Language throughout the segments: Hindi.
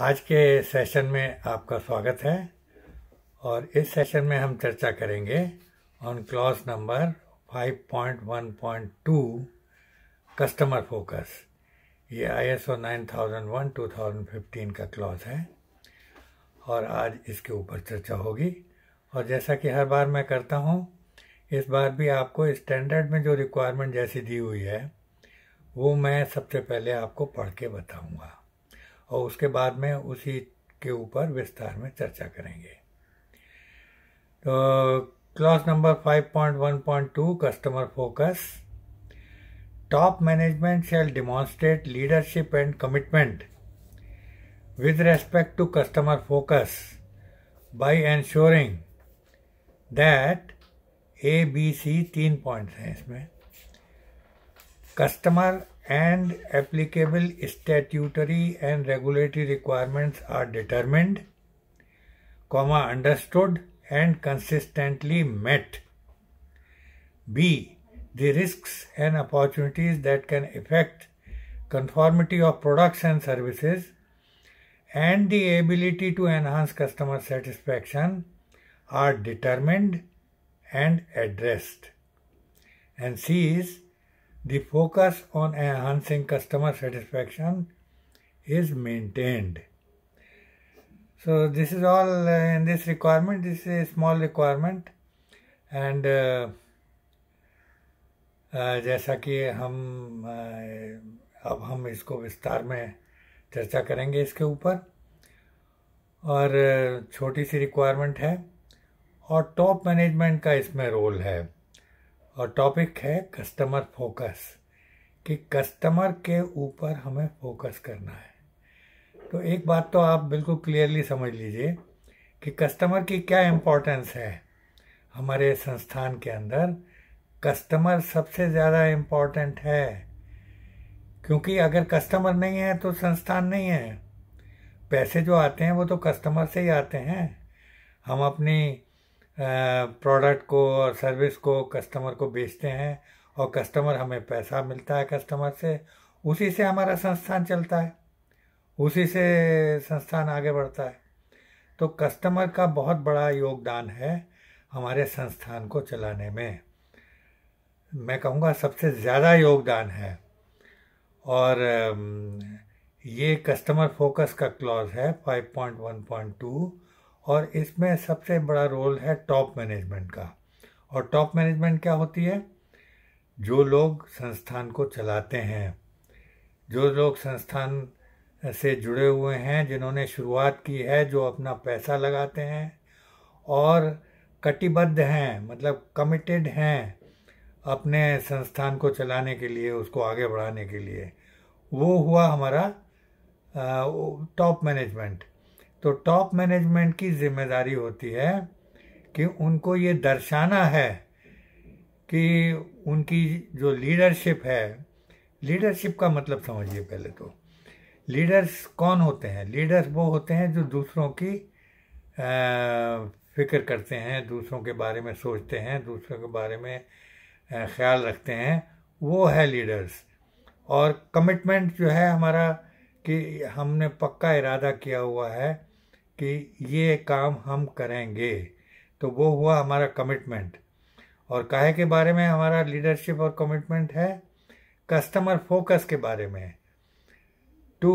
आज के सेशन में आपका स्वागत है और इस सेशन में हम चर्चा करेंगे on clause number 5.1.2 customer focus ये I S O nine thousand one two thousand fifteen का क्लॉज है और आज इसके ऊपर चर्चा होगी और जैसा कि हर बार मैं करता हूँ इस बार भी आपको स्टैंडर्ड में जो रिक्वायरमेंट जैसी दी हुई है वो मैं सबसे पहले आपको पढ़ के बताऊँगा और उसके बाद में उसी के ऊपर विस्तार में चर्चा करेंगे तो clause number 5.1.2 customer focus top management shall demonstrate leadership and commitment with respect to customer focus by ensuring that A B C तीन पॉइंट्स हैं इसमें customer and applicable statutory and regulatory requirements are determined, comma, understood and consistently met. B. The risks and opportunities that can affect conformity of products and services and the ability to enhance customer satisfaction are determined and addressed. And C is the focus on enhancing customer satisfaction is maintained. So this is all in this requirement, this is a small requirement and uh, uh, जैसा कि हम uh, अब हम इसको विस्तार में चर्चा करेंगे इसके ऊपर और छोटी सी रिक्वायरमेंट है और टॉप मैनेजमेंट का इसमें रोल है और टॉपिक है कस्टमर फोकस कि कस्टमर के ऊपर हमें फोकस करना है तो एक बात तो आप बिल्कुल क्लियरली समझ लीजिए कि कस्टमर की क्या इम्पोर्टेंस है हमारे संस्थान के अंदर कस्टमर सबसे ज़्यादा इम्पोर्टेंट है क्योंकि अगर कस्टमर नहीं है तो संस्थान नहीं है पैसे जो आते हैं वो तो कस्टमर से ही आते हैं हम अपनी प्रोडक्ट को और सर्विस को कस्टमर को बेचते हैं और कस्टमर हमें पैसा मिलता है कस्टमर से उसी से हमारा संस्थान चलता है उसी से संस्थान आगे बढ़ता है तो कस्टमर का बहुत बड़ा योगदान है हमारे संस्थान को चलाने में मैं कहूँगा सबसे ज़्यादा योगदान है और ये कस्टमर फोकस का क्लॉज है 5.1.2 और इसमें सबसे बड़ा रोल है टॉप मैनेजमेंट का और टॉप मैनेजमेंट क्या होती है जो लोग संस्थान को चलाते हैं जो लोग संस्थान से जुड़े हुए हैं जिन्होंने शुरुआत की है जो अपना पैसा लगाते हैं और कटिबद्ध हैं मतलब कमिटेड हैं अपने संस्थान को चलाने के लिए उसको आगे बढ़ाने के लिए वो हुआ हमारा टॉप मैनेजमेंट तो टॉप मैनेजमेंट की जिम्मेदारी होती है कि उनको ये दर्शाना है कि उनकी जो लीडरशिप है लीडरशिप का मतलब समझिए पहले तो लीडर्स कौन होते हैं लीडर्स वो होते हैं जो दूसरों की फिक्र करते हैं दूसरों के बारे में सोचते हैं दूसरों के बारे में ख्याल रखते हैं वो है लीडर्स और कमिटमेंट जो है हमारा कि हमने पक्का इरादा किया हुआ है कि ये काम हम करेंगे तो वो हुआ हमारा कमिटमेंट और काहे के बारे में हमारा लीडरशिप और कमिटमेंट है कस्टमर फोकस के बारे में to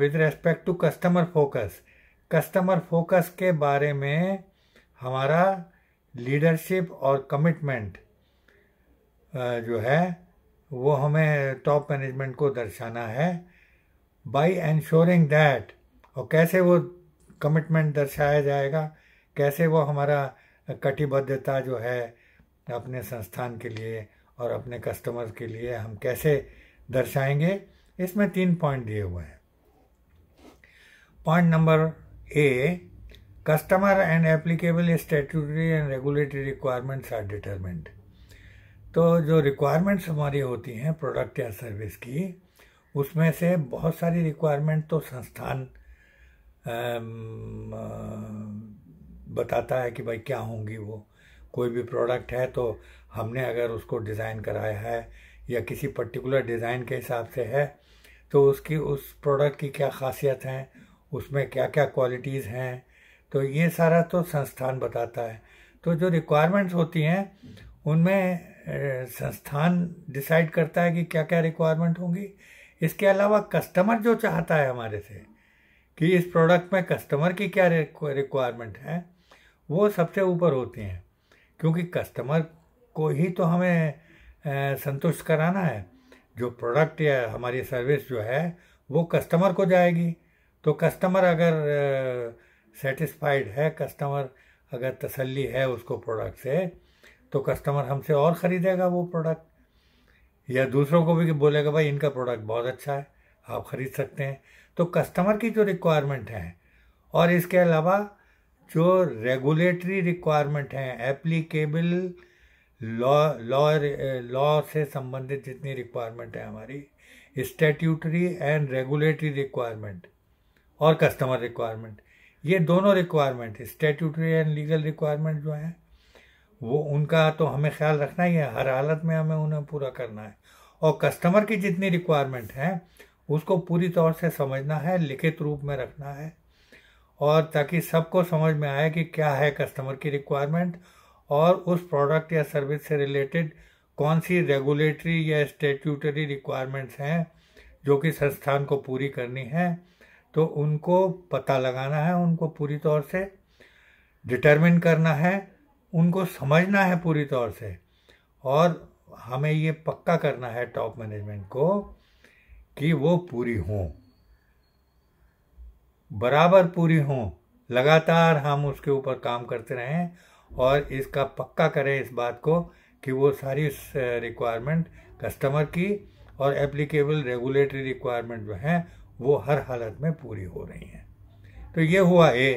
with respect to customer focus customer focus के बारे में हमारा लीडरशिप और कमिटमेंट uh, जो है वो हमें टॉप मैनेजमेंट को दर्शाना है बाय एंश्योरिंग दैट और कैसे वो कमिटमेंट दर्शाया जाएगा कैसे वो हमारा कटिबद्धता जो है अपने संस्थान के लिए और अपने कस्टमर के लिए हम कैसे दर्शाएंगे इसमें तीन पॉइंट दिए हुए हैं point number A customer and applicable statutory and regulatory requirements are determined तो जो रिक्वायरमेंट्स हमारी होती हैं प्रोडक्ट या सर्विस की उसमें से बहुत सारी रिक्वायरमेंट तो संस्थान Um, uh, बताता है कि भाई क्या होंगी वो कोई भी प्रोडक्ट है तो हमने अगर उसको डिज़ाइन कराया है या किसी पर्टिकुलर डिज़ाइन के हिसाब से है तो उसकी उस प्रोडक्ट की क्या खासियत हैं उसमें क्या क्या क्वालिटीज़ हैं तो ये सारा तो संस्थान बताता है तो जो रिक्वायरमेंट्स होती हैं उनमें संस्थान डिसाइड करता है कि क्या क्या रिक्वायरमेंट होंगी इसके अलावा कस्टमर जो चाहता है हमारे से कि इस प्रोडक्ट में कस्टमर की क्या रिक्वायरमेंट है वो सबसे ऊपर होती हैं क्योंकि कस्टमर को ही तो हमें संतुष्ट कराना है जो प्रोडक्ट या हमारी सर्विस जो है वो कस्टमर को जाएगी तो कस्टमर अगर सेटिस्फाइड है कस्टमर अगर तसल्ली है उसको प्रोडक्ट से तो कस्टमर हमसे और ख़रीदेगा वो प्रोडक्ट या दूसरों को भी बोलेगा भाई इनका प्रोडक्ट बहुत अच्छा है आप ख़रीद सकते हैं तो कस्टमर की जो रिक्वायरमेंट है और इसके अलावा जो रेगुलेटरी रिक्वायरमेंट हैं एप्लीकेबल लॉ लॉ लॉ से संबंधित जितनी रिक्वायरमेंट है हमारी स्टेट्यूटरी एंड रेगुलेटरी रिक्वायरमेंट और कस्टमर रिक्वायरमेंट ये दोनों requirement statutory and legal requirement जो हैं वो उनका तो हमें ख्याल रखना ही है हर हालत में हमें उन्हें पूरा करना है और कस्टमर की जितनी रिक्वायरमेंट हैं उसको पूरी तौर से समझना है लिखित रूप में रखना है और ताकि सबको समझ में आए कि क्या है कस्टमर की रिक्वायरमेंट और उस प्रोडक्ट या सर्विस से रिलेटेड कौन सी रेगुलेटरी या स्टेट्यूटरी रिक्वायरमेंट्स हैं जो कि संस्थान को पूरी करनी है तो उनको पता लगाना है उनको पूरी तौर से डिटरमिन करना है उनको समझना है पूरी तौर से और हमें ये पक्का करना है टॉप मैनेजमेंट को कि वो पूरी हों बराबर पूरी हों लगातार हम उसके ऊपर काम करते रहें और इसका पक्का करें इस बात को कि वो सारी रिक्वायरमेंट कस्टमर की और एप्लीकेबल रेगुलेटरी रिक्वायरमेंट जो हैं वो हर हालत में पूरी हो रही हैं तो ये हुआ ए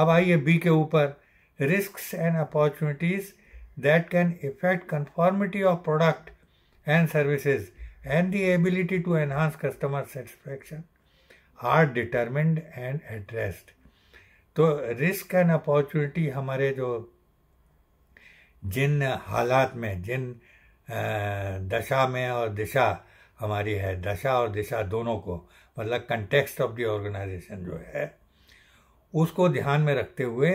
अब आइए बी के ऊपर risk and opportunities that can affect conformity of product and services and the ability to enhance customer satisfaction are determined and addressed. तो रिस्क एंड अपॉर्चुनिटी हमारे जो जिन हालात में जिन दशा में और दिशा हमारी है दशा और दिशा दोनों को मतलब कंटेक्स्ट ऑफ द ऑर्गेनाइजेशन जो है उसको ध्यान में रखते हुए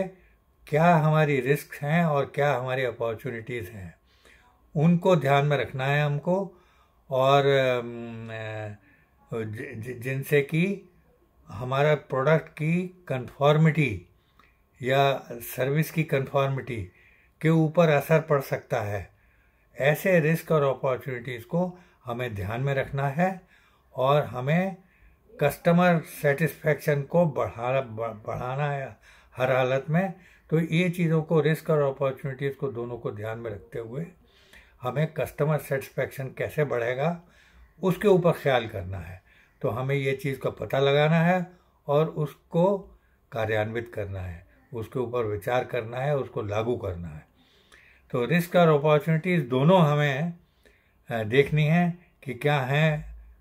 क्या हमारी रिस्क हैं और क्या हमारी अपॉर्चुनिटीज़ हैं उनको ध्यान में रखना है हमको और जिनसे कि हमारा प्रोडक्ट की कंफॉर्मिटी या सर्विस की कंफॉर्मिटी के ऊपर असर पड़ सकता है ऐसे रिस्क और अपॉर्चुनिटीज़ को हमें ध्यान में रखना है और हमें कस्टमर सेटिस्फेक्शन को बढ़ा बढ़ाना है हर हालत में तो ये चीज़ों को रिस्क और अपॉर्चुनिटीज़ को दोनों को ध्यान में रखते हुए हमें कस्टमर सेटिस्फेक्शन कैसे बढ़ेगा उसके ऊपर ख्याल करना है तो हमें ये चीज़ का पता लगाना है और उसको कार्यान्वित करना है उसके ऊपर विचार करना है उसको लागू करना है तो रिस्क और अपॉर्चुनिटीज़ दोनों हमें देखनी है कि क्या हैं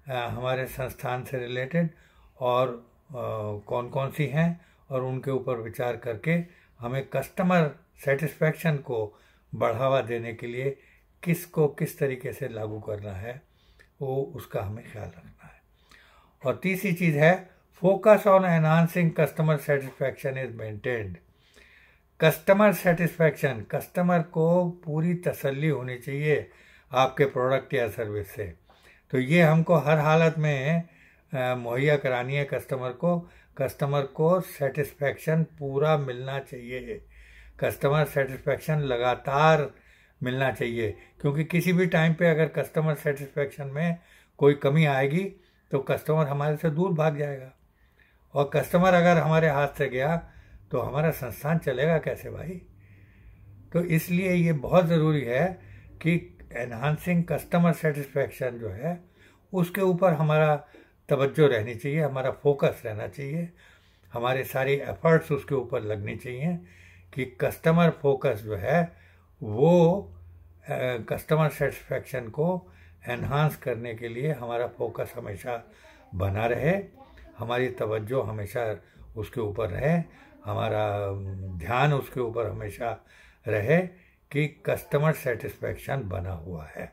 हमारे संस्थान से रिलेटेड और कौन कौन सी हैं और उनके ऊपर विचार करके हमें कस्टमर सेटिस्फेक्शन को बढ़ावा देने के लिए किसको किस तरीके से लागू करना है वो उसका हमें ख्याल रखना है और तीसरी चीज़ है focus on enhancing customer satisfaction is maintained customer satisfaction customer को पूरी तसल्ली होनी चाहिए आपके प्रोडक्ट या सर्विस से तो ये हमको हर हालत में मुहैया करानी है कस्टमर को कस्टमर को सेटिस्फैक्शन पूरा मिलना चाहिए कस्टमर सेटिस्फैक्शन लगातार मिलना चाहिए क्योंकि किसी भी टाइम पे अगर कस्टमर सेटिस्फेक्शन में कोई कमी आएगी तो कस्टमर हमारे से दूर भाग जाएगा और कस्टमर अगर हमारे हाथ से गया तो हमारा संस्थान चलेगा कैसे भाई तो इसलिए ये बहुत ज़रूरी है कि एनहांसिंग कस्टमर सेटिस्फेक्शन जो है उसके ऊपर हमारा तवज्जो रहनी चाहिए हमारा फोकस रहना चाहिए हमारे सारे एफर्ट्स उसके ऊपर लगने चाहिए कि कस्टमर फोकस जो है वो कस्टमर सेटिस्फेक्शन को एनहांस करने के लिए हमारा फोकस हमेशा बना रहे हमारी तवज्जो हमेशा उसके ऊपर रहे हमारा ध्यान उसके ऊपर हमेशा रहे कि कस्टमर सेटिस्फेक्शन बना हुआ है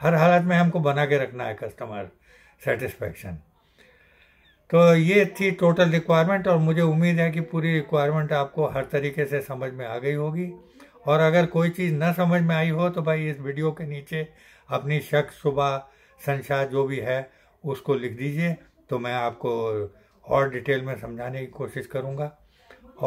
हर हालत में हमको बना के रखना है कस्टमर सेटिस्फेक्शन तो ये थी टोटल रिक्वायरमेंट और मुझे उम्मीद है कि पूरी रिक्वायरमेंट आपको हर तरीके से समझ में आ गई होगी और अगर कोई चीज़ ना समझ में आई हो तो भाई इस वीडियो के नीचे अपनी शक सुबह संशा जो भी है उसको लिख दीजिए तो मैं आपको और डिटेल में समझाने की कोशिश करूँगा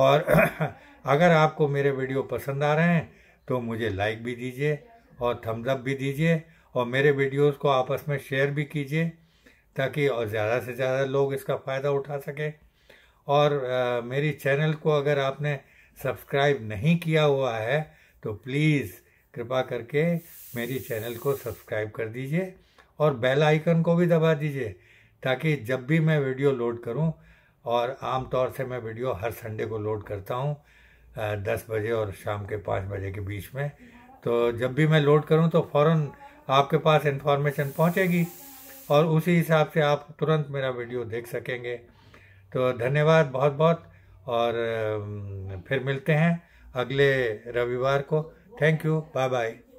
और अगर आपको मेरे वीडियो पसंद आ रहे हैं तो मुझे लाइक भी दीजिए और थम्स अप भी दीजिए और मेरे वीडियोस को आपस में शेयर भी कीजिए ताकि और ज़्यादा से ज़्यादा लोग इसका फ़ायदा उठा सकें और आ, मेरी चैनल को अगर आपने सब्सक्राइब नहीं किया हुआ है तो प्लीज़ कृपा करके मेरी चैनल को सब्सक्राइब कर दीजिए और बेल आइकन को भी दबा दीजिए ताकि जब भी मैं वीडियो लोड करूं और आमतौर से मैं वीडियो हर संडे को लोड करता हूं दस बजे और शाम के पाँच बजे के बीच में तो जब भी मैं लोड करूं तो फ़ौर आपके पास इन्फॉर्मेशन पहुंचेगी और उसी हिसाब से आप तुरंत मेरा वीडियो देख सकेंगे तो धन्यवाद बहुत बहुत और फिर मिलते हैं अगले रविवार को थैंक यू बाय बाय